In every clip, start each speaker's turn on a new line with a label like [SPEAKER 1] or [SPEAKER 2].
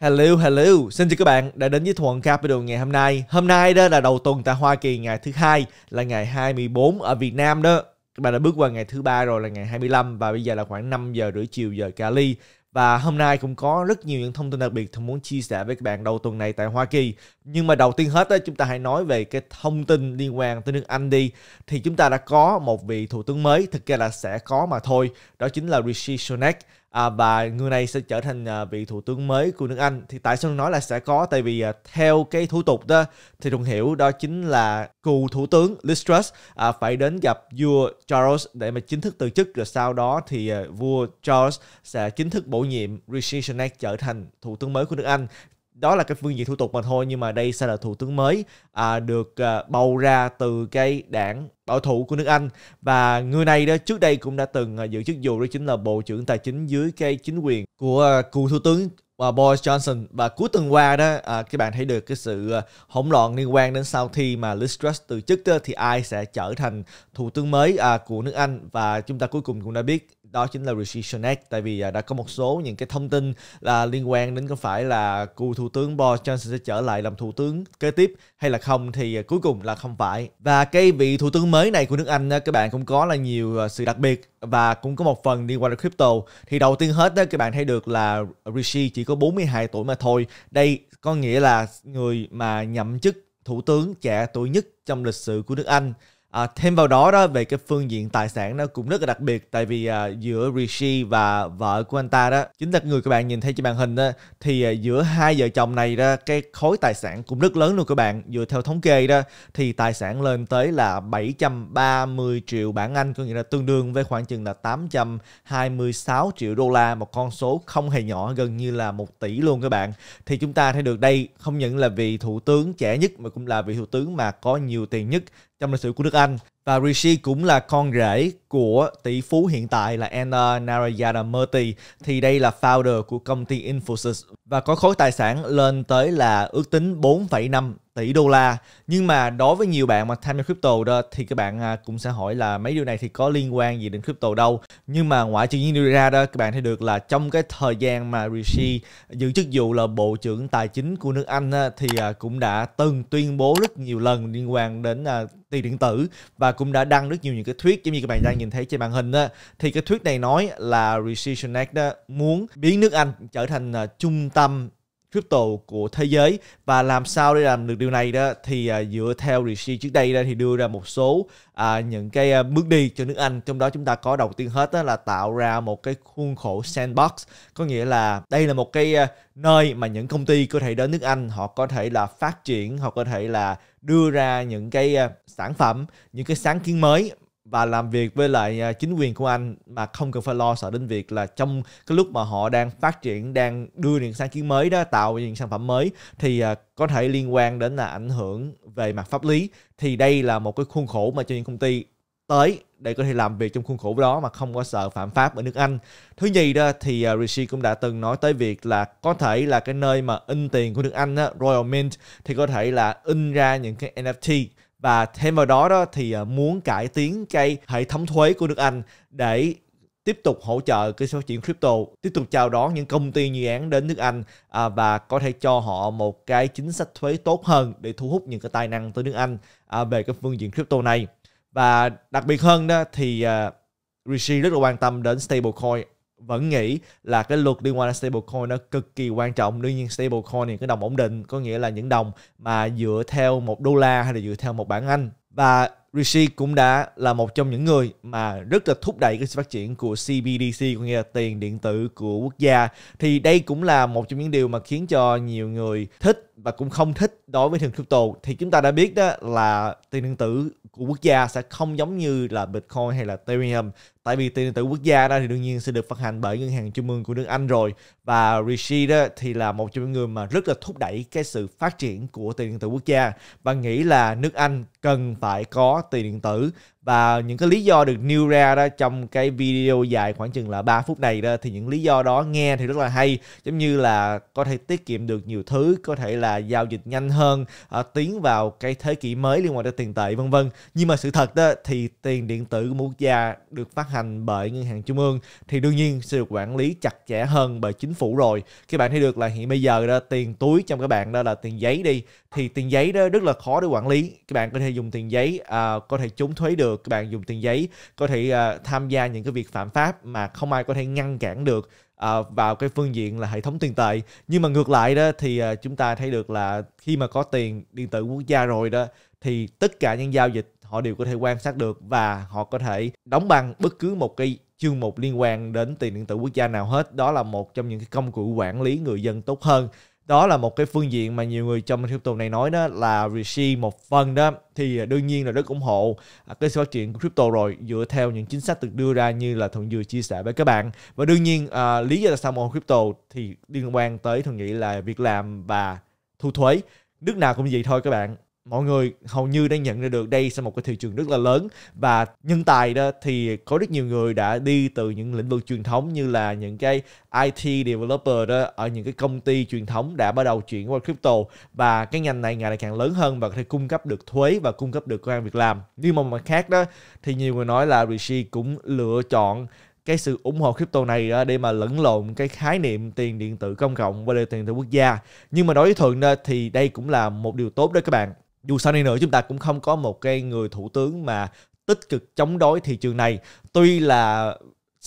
[SPEAKER 1] Hello, hello. Xin chào các bạn đã đến với Thuận Capital ngày hôm nay. Hôm nay đó là đầu tuần tại Hoa Kỳ ngày thứ hai là ngày 24 ở Việt Nam đó. Các bạn đã bước qua ngày thứ ba rồi là ngày 25 và bây giờ là khoảng 5 giờ rưỡi chiều giờ Cali. Và hôm nay cũng có rất nhiều những thông tin đặc biệt tôi muốn chia sẻ với các bạn đầu tuần này tại Hoa Kỳ. Nhưng mà đầu tiên hết đó, chúng ta hãy nói về cái thông tin liên quan tới nước Anh đi. Thì chúng ta đã có một vị thủ tướng mới, thực ra là sẽ có mà thôi. Đó chính là Rishi Sunak à, và người này sẽ trở thành à, vị thủ tướng mới của nước Anh thì tại sao nói là sẽ có tại vì à, theo cái thủ tục đó thì Thuận hiểu đó chính là cựu thủ tướng Liz Truss à, phải đến gặp vua Charles để mà chính thức từ chức rồi sau đó thì à, vua Charles sẽ chính thức bổ nhiệm Rishi Sunak trở thành thủ tướng mới của nước Anh đó là cái phương diện thủ tục mà thôi nhưng mà đây sẽ là thủ tướng mới à, được à, bầu ra từ cái đảng bảo thủ của nước Anh và người này đó trước đây cũng đã từng à, giữ chức vụ đó chính là bộ trưởng tài chính dưới cái chính quyền của à, cựu thủ tướng và Boris Johnson và cuối tuần qua đó à, các bạn thấy được cái sự à, hỗn loạn liên quan đến sau khi mà Liz Truss từ chức đó, thì ai sẽ trở thành thủ tướng mới à, của nước Anh và chúng ta cuối cùng cũng đã biết đó chính là Rishi Sunak tại vì à, đã có một số những cái thông tin là liên quan đến có phải là cựu thủ tướng Boris Johnson sẽ trở lại làm thủ tướng kế tiếp hay là không thì à, cuối cùng là không phải và cái vị thủ tướng mới này của nước Anh các bạn cũng có là nhiều à, sự đặc biệt và cũng có một phần liên quan đến crypto thì đầu tiên hết các bạn thấy được là Rishi chỉ có 42 tuổi mà thôi đây có nghĩa là người mà nhậm chức thủ tướng trẻ tuổi nhất trong lịch sử của nước Anh À, thêm vào đó đó về cái phương diện tài sản nó cũng rất là đặc biệt tại vì à, giữa Rishi và vợ của anh ta đó chính là người các bạn nhìn thấy trên màn hình đó thì à, giữa hai vợ chồng này đó cái khối tài sản cũng rất lớn luôn các bạn dựa theo thống kê đó thì tài sản lên tới là 730 triệu bảng Anh có nghĩa là tương đương với khoảng chừng là 826 triệu đô la một con số không hề nhỏ gần như là một tỷ luôn các bạn thì chúng ta thấy được đây không những là vị thủ tướng trẻ nhất mà cũng là vị thủ tướng mà có nhiều tiền nhất trong lịch sử của nước Anh và Rishi cũng là con rể của tỷ phú hiện tại là Anna Narayana Murthy thì đây là founder của công ty Infosys và có khối tài sản lên tới là ước tính 4,5 tỷ đô la. Nhưng mà đối với nhiều bạn mà tham gia crypto đó thì các bạn à, cũng sẽ hỏi là mấy điều này thì có liên quan gì đến crypto đâu. Nhưng mà ngoại trừ những điều ra đó các bạn thấy được là trong cái thời gian mà Rishi giữ chức vụ là Bộ trưởng Tài chính của nước Anh thì à, cũng đã từng tuyên bố rất nhiều lần liên quan đến à, tiền điện tử và cũng đã đăng rất nhiều những cái thuyết giống như các bạn đang nhìn thấy trên màn hình đó, thì cái thuyết này nói là Rishi Sunak đó muốn biến nước Anh trở thành uh, trung tâm crypto của thế giới và làm sao để làm được điều này đó thì uh, dựa theo Rishi trước đây đó thì đưa ra một số uh, những cái uh, bước đi cho nước Anh trong đó chúng ta có đầu tiên hết đó là tạo ra một cái khuôn khổ sandbox có nghĩa là đây là một cái uh, nơi mà những công ty có thể đến nước Anh họ có thể là phát triển họ có thể là đưa ra những cái ờ, sản phẩm những cái sáng kiến mới và làm việc với lại ờ, chính quyền của anh mà không cần phải lo sợ đến việc là trong cái lúc mà họ đang phát triển đang đưa những sáng kiến mới đó tạo những sản phẩm mới thì ờ, có thể liên quan đến là ảnh hưởng về mặt pháp lý thì đây là một cái khuôn khổ mà cho những công ty tới để có thể làm việc trong khuôn khổ đó mà không có sợ phạm pháp ở nước Anh. Thứ nhì đó thì à, Rishi cũng đã từng nói tới việc là có thể là cái nơi mà in tiền của nước Anh đó, Royal Mint thì có thể là in ra những cái NFT và thêm vào đó đó thì à, muốn cải tiến cái hệ thống thuế của nước Anh để tiếp tục hỗ trợ cái số chuyện crypto, tiếp tục chào đón những công ty dự án đến nước Anh à, và có thể cho họ một cái chính sách thuế tốt hơn để thu hút những cái tài năng tới nước Anh về cái phương diện crypto này và đặc biệt hơn đó thì uh, Rishi rất là quan tâm đến stablecoin vẫn nghĩ là cái luật liên quan đến stablecoin nó cực kỳ quan trọng đương nhiên stablecoin thì cái đồng ổn định có nghĩa là những đồng mà dựa theo một đô la hay là dựa theo một bảng anh và Rishi cũng đã là một trong những người mà rất là thúc đẩy cái sự phát triển của CBDC, có nghĩa là tiền điện tử của quốc gia. Thì đây cũng là một trong những điều mà khiến cho nhiều người thích và cũng không thích đối với thường crypto. Thì chúng ta đã biết đó là tiền điện tử của quốc gia sẽ không giống như là Bitcoin hay là Ethereum. Tại vì tiền điện tử quốc gia đó thì đương nhiên sẽ được phát hành bởi ngân hàng trung ương của nước Anh rồi. Và Rishi đó thì là một trong những người mà rất là thúc đẩy cái sự phát triển của tiền điện tử quốc gia và nghĩ là nước Anh cần phải có tiền điện tử và những cái lý do được nêu ra đó trong cái video dài khoảng chừng là 3 phút này đó thì những lý do đó nghe thì rất là hay giống như là có thể tiết kiệm được nhiều thứ có thể là giao dịch nhanh hơn à, tiến vào cái thế kỷ mới liên quan tới tiền tệ vân vân nhưng mà sự thật đó thì tiền điện tử của một quốc gia được phát hành bởi ngân hàng trung ương thì đương nhiên sẽ được quản lý chặt chẽ hơn bởi chính phủ rồi các bạn thấy được là hiện bây giờ đó tiền túi trong các bạn đó là tiền giấy đi thì tiền giấy đó rất là khó để quản lý các bạn có thể dùng tiền giấy à, có thể trốn thuế được được các bạn dùng tiền giấy có thể uh, tham gia những cái việc phạm pháp mà không ai có thể ngăn cản được uh, vào cái phương diện là hệ thống tiền tệ nhưng mà ngược lại đó thì uh, chúng ta thấy được là khi mà có tiền điện tử quốc gia rồi đó thì tất cả những giao dịch họ đều có thể quan sát được và họ có thể đóng băng bất cứ một cái chương mục liên quan đến tiền điện tử quốc gia nào hết đó là một trong những cái công cụ quản lý người dân tốt hơn đó là một cái phương diện mà nhiều người trong crypto này nói đó là Rishi một phần đó thì à, đương nhiên là rất ủng hộ à, cái sự phát triển của crypto rồi dựa theo những chính sách được đưa ra như là thuận vừa chia sẻ với các bạn và đương nhiên à, lý do tại sao mua crypto thì liên quan tới thuận nghĩ là việc làm và thu thuế nước nào cũng vậy thôi các bạn mọi người hầu như đang nhận ra được đây sẽ một cái thị trường rất là lớn và nhân tài đó thì có rất nhiều người đã đi từ những lĩnh vực truyền thống như là những cái IT developer đó ở những cái công ty truyền thống đã bắt đầu chuyển qua crypto và cái ngành này ngày càng lớn hơn và có thể cung cấp được thuế và cung cấp được công an việc làm nhưng mà mặt khác đó thì nhiều người nói là Rishi cũng lựa chọn cái sự ủng hộ crypto này đó để mà lẫn lộn cái khái niệm tiền điện tử công cộng với tiền điện tử quốc gia nhưng mà đối với thuận đó, thì đây cũng là một điều tốt đó các bạn dù sao đi nữa chúng ta cũng không có một cái người thủ tướng mà tích cực chống đối thị trường này tuy là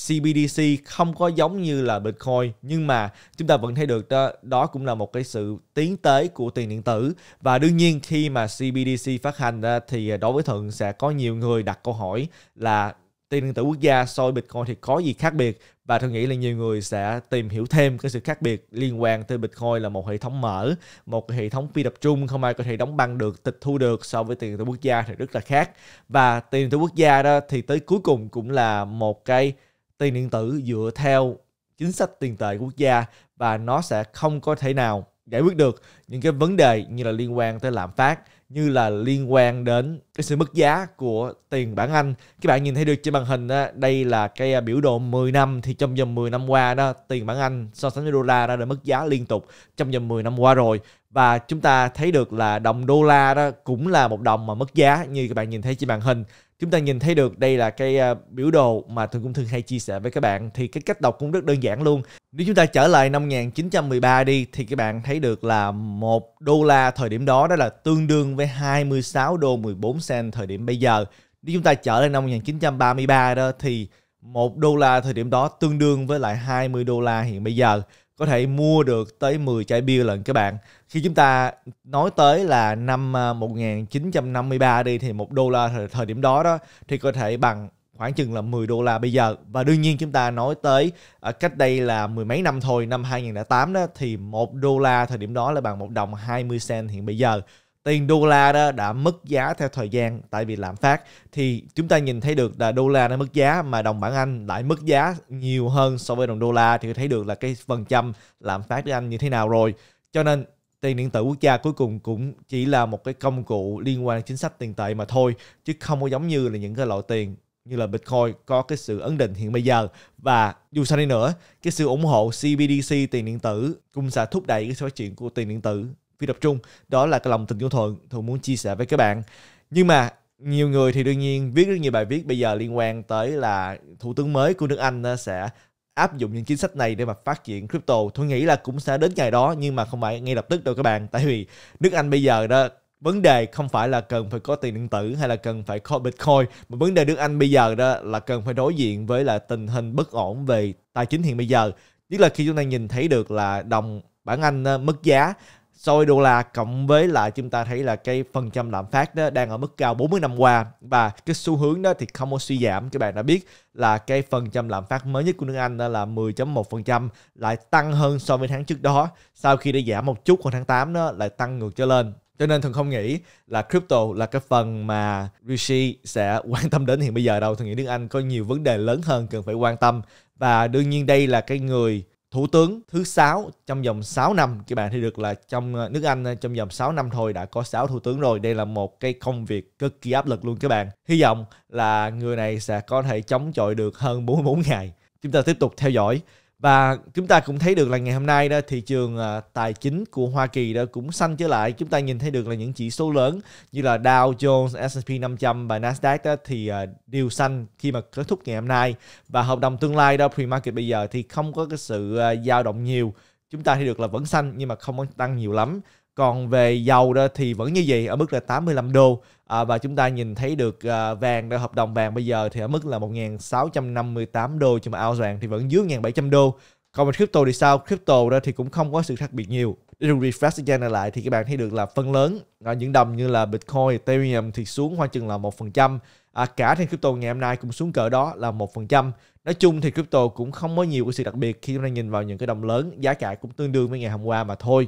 [SPEAKER 1] CBDC không có giống như là Bitcoin nhưng mà chúng ta vẫn thấy được đó, đó cũng là một cái sự tiến tới của tiền điện tử và đương nhiên khi mà CBDC phát hành ra thì à, đối với Thuận sẽ có nhiều người đặt câu hỏi là tiền điện tử quốc gia so với Bitcoin thì có gì khác biệt và tôi nghĩ là nhiều người sẽ tìm hiểu thêm cái sự khác biệt liên quan tới Bitcoin là một hệ thống mở, một hệ thống phi tập trung không ai có thể đóng băng được, tịch thu được so với tiền điện tử quốc gia thì rất là khác. Và tiền điện tử quốc gia đó thì tới cuối cùng cũng là một cái tiền điện tử dựa theo chính sách tiền tệ quốc gia và nó sẽ không có thể nào giải quyết được những cái vấn đề như là liên quan tới lạm phát như là liên quan đến cái sự mất giá của tiền bản Anh. Các bạn nhìn thấy được trên màn hình đó, đây là cái à, biểu đồ 10 năm thì trong vòng 10 năm qua đó tiền bản Anh so sánh với đô la đã, được mất giá liên tục trong vòng 10 năm qua rồi và chúng ta thấy được là đồng đô la đó cũng là một đồng mà mất giá như các bạn nhìn thấy trên màn hình chúng ta nhìn thấy được đây là cái ờ, biểu đồ mà tôi cũng thường hay chia sẻ với các bạn thì cái cách đọc cũng rất đơn giản luôn nếu chúng ta trở lại năm 1913 đi thì các bạn thấy được là một đô la thời điểm đó đó là tương đương với 26 đô 14 cent thời điểm bây giờ nếu chúng ta trở lại năm 1933 đó thì một đô la thời điểm đó tương đương với lại 20 đô la hiện bây giờ có thể mua được tới 10 chai bia lần các bạn. Khi chúng ta nói tới là năm 1953 à, đi thì một đô la thời, điểm đó đó thì có thể bằng khoảng chừng là 10 đô la bây giờ và đương nhiên chúng ta nói tới à, cách đây là mười mấy năm thôi năm 2008 đó thì một đô la thời điểm đó là bằng một đồng 20 cent hiện bây giờ tiền đô la đó đã mất giá theo thời gian tại vì lạm phát thì chúng ta nhìn thấy được là đô la đã mất giá mà đồng bảng Anh lại mất giá nhiều hơn so với đồng đô la thì thấy được là cái phần trăm lạm phát của Anh như thế nào rồi cho nên tiền điện tử quốc gia cuối cùng cũng chỉ là một cái công cụ liên quan đến chính sách tiền tệ mà thôi chứ không có giống như là những cái loại tiền như là Bitcoin có cái sự ấn định hiện bây giờ và dù sao đi nữa cái sự ủng hộ CBDC tiền điện tử cũng sẽ thúc đẩy cái phát triển của tiền điện tử phi tập trung đó là cái lòng tình yêu thuận thường muốn chia sẻ với các bạn nhưng mà nhiều người thì đương nhiên viết rất nhiều bài viết bây giờ liên quan tới là thủ tướng mới của nước Anh ờ, sẽ áp dụng những chính sách này để mà phát triển crypto tôi nghĩ là cũng sẽ đến ngày đó nhưng mà không phải ngay lập tức đâu các bạn tại vì nước Anh bây giờ đó vấn đề không phải là cần phải có tiền điện tử hay là cần phải có bitcoin mà vấn đề nước Anh bây giờ đó là cần phải đối diện với là tình hình bất ổn về tài chính hiện bây giờ nhất là khi chúng ta nhìn thấy được là đồng bản Anh ờ, mất giá soi đô la cộng với lại chúng ta thấy là cái phần trăm lạm phát đó đang ở mức cao 40 năm qua và cái xu hướng đó thì không có suy giảm các bạn đã biết là cái phần trăm lạm phát mới nhất của nước Anh đó là 10.1% lại tăng hơn so với tháng trước đó sau khi đã giảm một chút hồi tháng 8 đó lại tăng ngược trở lên cho nên thường không nghĩ là crypto là cái phần mà Rishi sẽ quan tâm đến hiện bây giờ đâu thường nghĩ nước Anh có nhiều vấn đề lớn hơn cần phải quan tâm và đương nhiên đây là cái người thủ tướng thứ sáu trong vòng 6 năm các bạn thấy được là trong ờ, nước Anh ờ, trong vòng 6 năm thôi đã có 6 thủ tướng rồi đây là một cái công việc cực kỳ áp lực luôn các bạn hy vọng là người này sẽ có thể chống chọi được hơn 44 ngày chúng ta tiếp tục theo dõi và chúng ta cũng thấy được là ngày hôm nay đó thị trường à, tài chính của Hoa Kỳ đó cũng xanh trở lại chúng ta nhìn thấy được là những chỉ số lớn như là Dow Jones, S&P 500 và Nasdaq đó thì à, đều xanh khi mà kết thúc ngày hôm nay và hợp đồng tương lai đó pre-market bây giờ thì không có cái sự à, dao động nhiều chúng ta thấy được là vẫn xanh nhưng mà không có tăng nhiều lắm còn về dầu đó thì vẫn như vậy ở mức là 85 đô à, và chúng ta nhìn thấy được à, vàng hợp đồng vàng bây giờ thì ở mức là 1.658 đô cho mà ao vàng thì vẫn dưới 1.700 đô còn về crypto thì sao crypto đó thì cũng không có sự khác biệt nhiều Điều refresh again lại thì các bạn thấy được là phần lớn à, những đồng như là Bitcoin, Ethereum thì xuống khoảng chừng là 1%. À, cả thì crypto ngày hôm nay cũng xuống cỡ đó là 1%. Nói chung thì crypto cũng không có nhiều cái sự đặc biệt khi chúng ta nhìn vào những cái đồng lớn giá cả cũng tương đương với ngày hôm qua mà thôi.